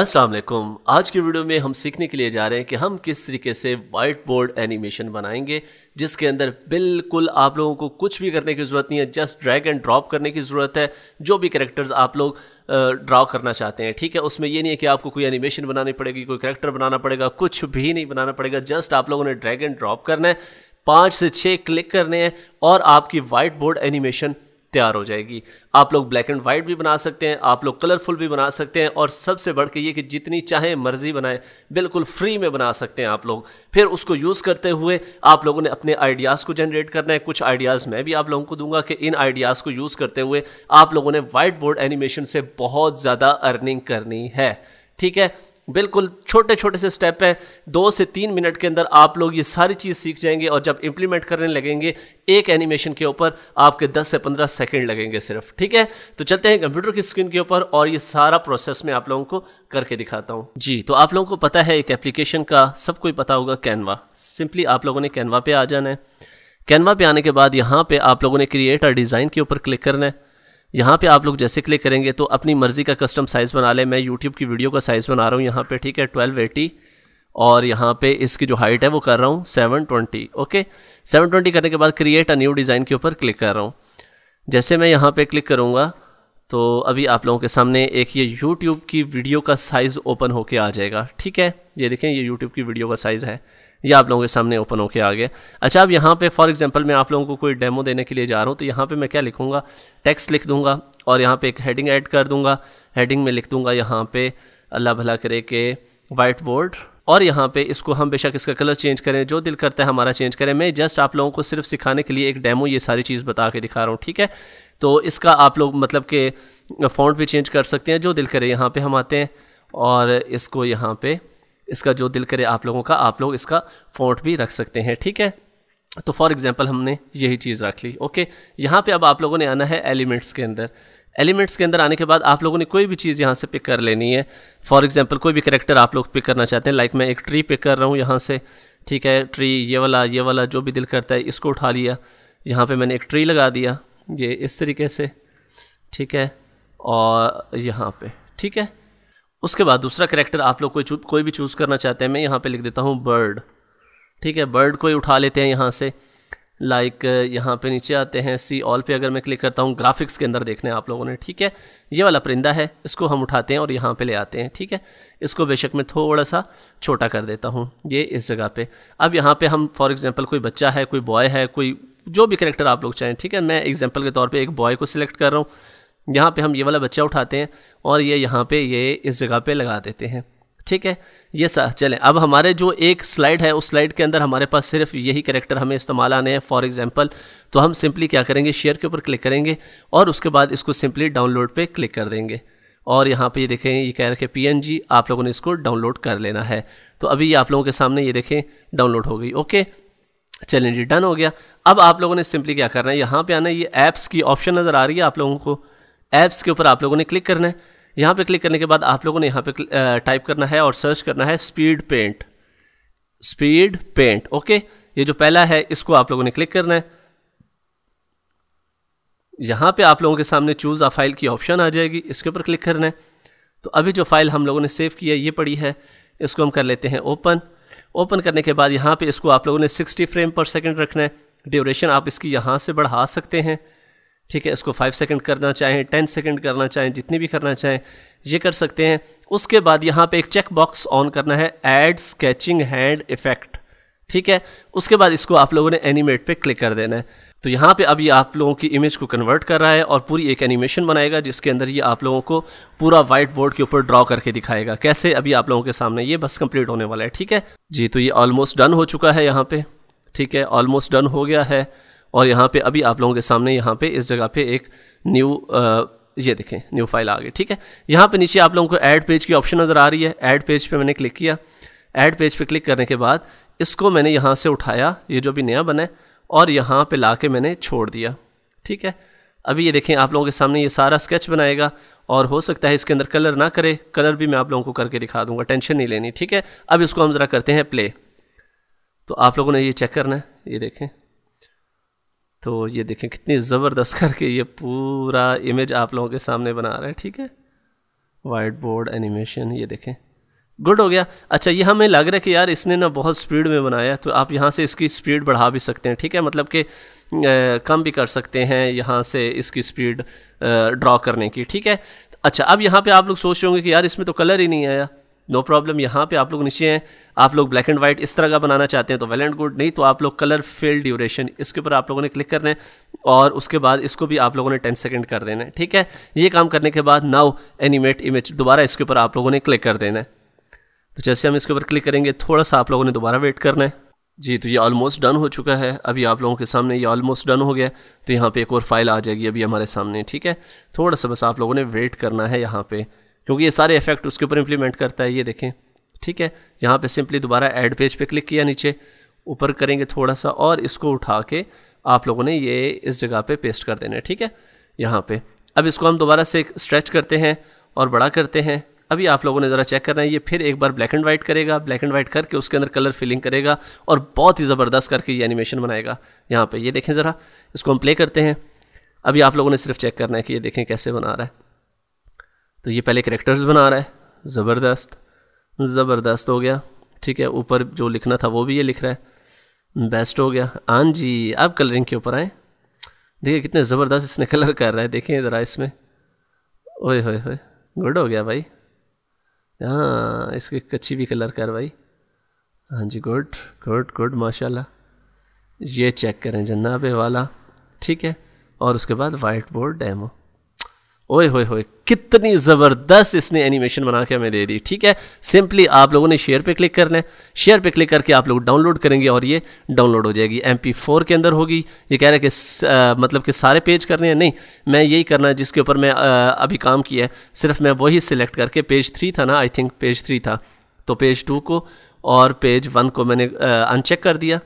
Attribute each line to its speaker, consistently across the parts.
Speaker 1: अस्सलाम वालेकुम आज के वीडियो में हम सीखने के लिए जा रहे हैं कि हम किस तरीके से वाइट बोर्ड एनिमेशन बनाएंगे जिसके अंदर बिल्कुल आप लोगों को कुछ भी करने की ज़रूरत नहीं है जस्ट ड्रैग एंड ड्रॉप करने की ज़रूरत है जो भी करेक्टर्स आप लोग ड्रॉ करना चाहते हैं ठीक है उसमें ये नहीं है कि आपको कोई एनिमेशन बनानी पड़ेगी कोई करेक्टर बनाना पड़ेगा कुछ भी नहीं बनाना पड़ेगा जस्ट आप लोगों ने ड्रैग एंड ड्रॉप करना है पाँच से छः क्लिक करने हैं और आपकी वाइट बोर्ड एनिमेशन तैयार हो जाएगी आप लोग ब्लैक एंड वाइट भी बना सकते हैं आप लोग कलरफुल भी बना सकते हैं और सबसे बढ़ के ये कि जितनी चाहे मर्ज़ी बनाएं बिल्कुल फ्री में बना सकते हैं आप लोग फिर उसको यूज़ करते हुए आप लोगों ने अपने आइडियाज़ को जनरेट करना है कुछ आइडियाज़ मैं भी आप लोगों को दूंगा कि इन आइडियाज़ को यूज़ करते हुए आप लोगों ने वाइट बोर्ड एनिमेशन से बहुत ज़्यादा अर्निंग करनी है ठीक है बिल्कुल छोटे छोटे से स्टेप हैं दो से तीन मिनट के अंदर आप लोग ये सारी चीज़ सीख जाएंगे और जब इम्प्लीमेंट करने लगेंगे एक एनिमेशन के ऊपर आपके 10 से 15 सेकंड लगेंगे सिर्फ ठीक है तो चलते हैं कंप्यूटर की स्क्रीन के ऊपर और ये सारा प्रोसेस मैं आप लोगों को करके दिखाता हूँ जी तो आप लोगों को पता है एक एप्लीकेशन का सबको कोई पता होगा कैनवा सिंपली आप लोगों ने कैनवा पर आ जाना है कैनवा पर आने के बाद यहाँ पे आप लोगों ने क्रिएट और डिज़ाइन के ऊपर क्लिक करना है यहाँ पे आप लोग जैसे क्लिक करेंगे तो अपनी मर्ज़ी का कस्टम साइज़ बना लें मैं यूट्यूब की वीडियो का साइज़ बना रहा हूँ यहाँ पे ठीक है ट्वेल्व एटी और यहाँ पे इसकी जो हाइट है वो कर रहा हूँ seven twenty okay seven twenty करने के बाद क्रिएट अ न्यू डिज़ाइन के ऊपर क्लिक कर रहा हूँ जैसे मैं यहाँ पर क्लिक करूँगा तो अभी आप लोगों के सामने एक ये यूट्यूब की वीडियो का साइज़ ओपन होके आ जाएगा ठीक है ये देखें ये यूट्यूब की वीडियो का साइज़ है ये आप लोगों के सामने ओपन होके आ गया अच्छा अब यहाँ पे फॉर एग्जांपल मैं आप लोगों को कोई डेमो देने के लिए जा रहा हूँ तो यहाँ पे मैं क्या लिखूँगा टेक्स्ट लिख दूँगा और यहाँ पे एक हेडिंग ऐड कर दूँगा हेडिंग में लिख दूँगा यहाँ पे अल्लाह भला करे के वाइट बोर्ड और यहाँ पे इसको हम बेशक इसका कलर चेंज करें जो दिल करता है हमारा चेंज करें मैं जस्ट आप लोगों को सिर्फ सिखाने के लिए एक डेमो ये सारी चीज़ बता के दिखा रहा हूँ ठीक है तो इसका आप लोग मतलब के फ़ॉन्ट भी चेंज कर सकते हैं जो दिल करे यहाँ पे हम आते हैं और इसको यहाँ पे इसका जो दिल करे आप लोगों का आप लोग इसका फोट भी रख सकते हैं ठीक है तो फॉर एग्ज़ाम्पल हमने यही चीज़ रख ली ओके यहाँ पे अब आप लोगों ने आना है एलिमेंट्स के अंदर एलिमेंट्स के अंदर आने के बाद आप लोगों ने कोई भी चीज़ यहाँ से पिक कर लेनी है फॉर एग्जांपल कोई भी करेक्टर आप लोग पिक करना चाहते हैं लाइक like मैं एक ट्री पिक कर रहा हूँ यहाँ से ठीक है ट्री ये वाला ये वाला जो भी दिल करता है इसको उठा लिया यहाँ पर मैंने एक ट्री लगा दिया ये इस तरीके से ठीक है और यहाँ पर ठीक है उसके बाद दूसरा करेक्टर आप लोग कोई कोई भी चूज़ करना चाहते हैं मैं यहाँ पे लिख देता हूँ बर्ड ठीक है बर्ड कोई उठा लेते हैं यहाँ से लाइक like, यहाँ पे नीचे आते हैं सी ऑल पे अगर मैं क्लिक करता हूँ ग्राफिक्स के अंदर देखने आप लोगों ने ठीक है ये वाला परिंदा है इसको हम उठाते हैं और यहाँ पे ले आते हैं ठीक है इसको बेशक मैं थोड़ा सा छोटा कर देता हूँ ये इस जगह पे अब यहाँ पे हम फॉर एग्जांपल कोई बच्चा है कोई बॉय है कोई जो भी करेक्टर आप लोग चाहें ठीक है मैं एग्जाम्पल के तौर पर एक बॉय को सिलेक्ट कर रहा हूँ यहाँ पे हम ये वाला बच्चा उठाते हैं और ये यहाँ पे ये इस जगह पे लगा देते हैं ठीक है ये सा चलें अब हमारे जो एक स्लाइड है उस स्लाइड के अंदर हमारे पास सिर्फ यही करेक्टर हमें इस्तेमाल आने हैं फॉर एग्जांपल तो हम सिंपली क्या करेंगे शेयर के ऊपर क्लिक करेंगे और उसके बाद इसको सिंपली डाउनलोड पर क्लिक कर देंगे और यहाँ पर ये देखें ये कह रखे पी आप लोगों ने इसको डाउनलोड कर लेना है तो अभी ये आप लोगों के सामने ये देखें डाउनलोड हो गई ओके चलें जी डन हो गया अब आप लोगों ने सिंपली क्या करना है यहाँ पर आना ये ऐप्स की ऑप्शन नज़र आ रही है आप लोगों को ऐप्स के ऊपर आप लोगों ने क्लिक करना है यहाँ पे क्लिक करने के बाद आप लोगों ने यहाँ पे टाइप uh, करना है और सर्च करना है speed paint speed paint okay ये जो पहला है इसको आप लोगों ने क्लिक करना है यहाँ पे आप लोगों के सामने चूज़ आ फाइल की ऑप्शन आ जाएगी इसके ऊपर क्लिक करना है तो अभी जो फाइल हम लोगों ने सेव किया ये पड़ी है इसको हम कर लेते हैं ओपन ओपन करने के बाद यहाँ पे इसको आप लोगों ने 60 फ्रेम पर सेकंड रखना है ड्यूरेशन आप इसकी यहाँ से बढ़ा सकते हैं ठीक है इसको फाइव सेकंड करना चाहें टेन सेकंड करना चाहें जितनी भी करना चाहें ये कर सकते हैं उसके बाद यहाँ पे एक चेक बॉक्स ऑन करना है ऐड स्केचिंग हैंड इफेक्ट ठीक है उसके बाद इसको आप लोगों ने एनिमेट पे क्लिक कर देना है तो यहाँ पे अभी आप लोगों की इमेज को कन्वर्ट कर रहा है और पूरी एक एनिमेशन बनाएगा जिसके अंदर ये आप लोगों को पूरा वाइट बोर्ड के ऊपर ड्रॉ करके दिखाएगा कैसे अभी आप लोगों के सामने ये बस कंप्लीट होने वाला है ठीक है जी तो ये ऑलमोस्ट डन हो चुका है यहाँ पे ठीक है ऑलमोस्ट डन हो गया है और यहाँ पे अभी आप लोगों के सामने यहाँ पे इस जगह पे एक न्यू ये देखें न्यू फाइल आ गई ठीक है यहाँ पे नीचे आप लोगों को ऐड पेज की ऑप्शन नज़र आ रही है ऐड पेज पे मैंने क्लिक किया ऐड पेज पे क्लिक करने के बाद इसको मैंने यहाँ से उठाया ये जो भी नया बना है और यहाँ पर ला के मैंने छोड़ दिया ठीक है अभी ये देखें आप लोगों के सामने ये सारा स्केच बनाएगा और हो सकता है इसके अंदर कलर ना करे कलर भी मैं आप लोगों को करके दिखा दूंगा टेंशन नहीं लेनी ठीक है अब इसको हम ज़रा करते हैं प्ले तो आप लोगों ने ये चेक करना है ये देखें तो ये देखें कितनी ज़बरदस्त करके ये पूरा इमेज आप लोगों के सामने बना रहा है ठीक है वाइट बोर्ड एनिमेशन ये देखें गुड हो गया अच्छा ये हमें लग रहा है कि यार इसने ना बहुत स्पीड में बनाया तो आप यहाँ से इसकी स्पीड बढ़ा भी सकते हैं ठीक है मतलब कि कम भी कर सकते हैं यहाँ से इसकी स्पीड ड्रॉ करने की ठीक है अच्छा अब यहाँ पर आप लोग सोच रहे होंगे कि यार इसमें तो कलर ही नहीं आया नो प्रॉब्लम यहाँ पे आप लोग नीचे हैं आप लोग ब्लैक एंड वाइट इस तरह का बनाना चाहते हैं तो वेल एंड गुड नहीं तो आप लोग कलर फिल ड्यूरेशन इसके ऊपर आप लोगों ने क्लिक करना है और उसके बाद इसको भी आप लोगों ने टेन सेकेंड कर देना है ठीक है ये काम करने के बाद नाउ एनिमेट इमेज दोबारा इसके ऊपर आप लोगों ने क्लिक कर देना है तो जैसे हम इसके ऊपर क्लिक करेंगे थोड़ा सा आप लोगों ने दोबारा वेट करना है जी तो ये ऑलमोस्ट डन हो चुका है अभी आप लोगों के सामने ये ऑलमोस्ट डन हो गया तो यहाँ पे एक और फाइल आ जाएगी अभी हमारे सामने ठीक है थोड़ा सा बस आप लोगों ने वेट करना है यहाँ पे क्योंकि ये सारे इफेक्ट उसके ऊपर इम्प्लीमेंट करता है ये देखें ठीक है यहाँ पे सिंपली दोबारा एड पेज पे क्लिक किया नीचे ऊपर करेंगे थोड़ा सा और इसको उठा के आप लोगों ने ये इस जगह पे पेस्ट कर देना है ठीक है यहाँ पे अब इसको हम दोबारा से स्ट्रेच करते हैं और बड़ा करते हैं अभी आप लोगों ने ज़रा चेक करना है ये फिर एक बार ब्लैक एंड वाइट करेगा ब्लैक एंड वाइट करके उसके अंदर कलर फिलिंग करेगा और बहुत ही ज़बरदस्त करके ये एनिमेशन बनाएगा यहाँ पर ये देखें ज़रा इसको हम प्ले करते हैं अभी आप लोगों ने सिर्फ चेक करना है कि ये देखें कैसे बना रहा है तो ये पहले करेक्टर्स बना रहा है ज़बरदस्त ज़बरदस्त हो गया ठीक है ऊपर जो लिखना था वो भी ये लिख रहा है बेस्ट हो गया हाँ जी आप कलरिंग के ऊपर आए देखिए कितने ज़बरदस्त इसने कलर कर रहा है देखें ज़रा इसमें ओए होए होए गुड हो गया भाई हाँ इसकी कच्ची भी कलर कर भाई हाँ जी गुड गुड गुड माशाल्लाह ये चेक करें जन्नाबे वाला ठीक है और उसके बाद वाइट बोर्ड डैमो ओए होए होए कितनी ज़बरदस्त इसने एनिमेशन बना के हमें दे दी ठीक है सिंपली आप लोगों ने शेयर पे क्लिक करना है शेयर पे क्लिक करके आप लोग डाउनलोड करेंगे और ये डाउनलोड हो जाएगी एम पी फोर के अंदर होगी ये कह रहे हैं कि मतलब कि सारे पेज करने हैं नहीं मैं यही करना है जिसके ऊपर मैं आ, अभी काम किया है सिर्फ मैं वही सिलेक्ट करके पेज थ्री था ना आई थिंक पेज थ्री था तो पेज टू को और पेज वन को मैंने अनचेक कर दिया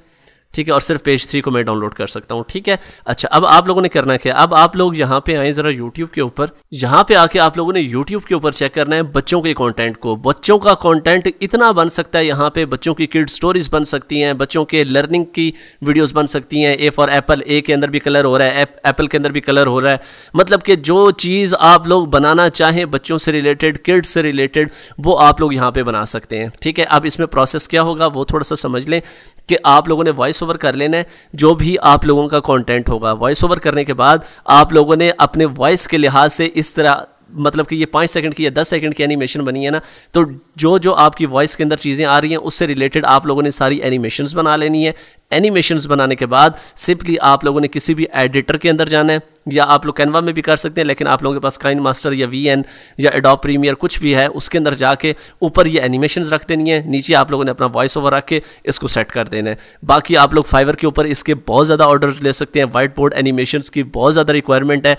Speaker 1: ठीक है और सिर्फ पेज थ्री को मैं डाउनलोड कर सकता हूँ ठीक है अच्छा अब आप लोगों ने करना क्या अब आप लोग यहाँ पे आए ज़रा यूट्यूब के ऊपर यहाँ पे आके आप लोगों ने यूट्यूब के ऊपर चेक करना है बच्चों के कॉन्टेंट को बच्चों का कॉन्टेंट इतना बन सकता है यहाँ पे बच्चों की किड स्टोरीज बन सकती हैं बच्चों के लर्निंग की वीडियोज़ बन सकती हैं ए फॉर एप्पल ए के अंदर भी कलर हो रहा है एप्पल के अंदर भी कलर हो रहा है मतलब कि जो चीज़ आप लोग बनाना चाहें बच्चों से रिलेटेड किड से रिलेटेड वो आप लोग यहाँ पे बना सकते हैं ठीक है अब इसमें प्रोसेस क्या होगा वो थोड़ा सा समझ लें कि आप लोगों ने वॉइस ओवर कर लेना है जो भी आप लोगों का कंटेंट होगा वॉइस ओवर करने के बाद आप लोगों ने अपने वॉइस के लिहाज से इस तरह मतलब कि ये पाँच सेकंड की या दस सेकंड की एनिमेशन बनी है ना तो जो जो आपकी वॉइस के अंदर चीज़ें आ रही हैं उससे रिलेटेड आप लोगों ने सारी एनिमेशंस बना लेनी है एनिमेशंस बनाने के बाद सिंपली आप लोगों ने किसी भी एडिटर के अंदर जाना है या आप लोग कैनवा में भी कर सकते हैं लेकिन आप लोगों के पास काइन मास्टर या वी एन या एडॉप प्रीमियर कुछ भी है उसके अंदर जाके ऊपर ये एनिमेशन रख देनी है नीचे आप लोगों ने अपना वॉइस ओवर रख के इसको सेट कर देना है बाकी आप लोग फाइवर के ऊपर इसके बहुत ज़्यादा ऑर्डर्स ले सकते हैं वाइट बोर्ड एनिमेशन की बहुत ज़्यादा रिक्वायरमेंट है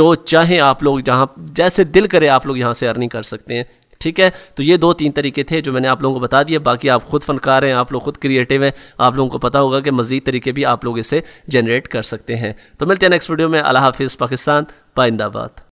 Speaker 1: जो चाहें आप लोग जहाँ जैसे दिल करें आप लोग यहाँ से अर्निंग कर सकते हैं ठीक है तो ये दो तीन तरीके थे जो मैंने आप लोगों को बता दिए बाकी आप खुद फनकार हैं आप लोग खुद क्रिएटिव हैं आप लोगों को पता होगा कि मजीद तरीके भी आप लोग इसे जनरेट कर सकते हैं तो मिलते हैं नेक्स्ट वीडियो में अला हाफिज़ पाकिस्तान पाइंदाबाद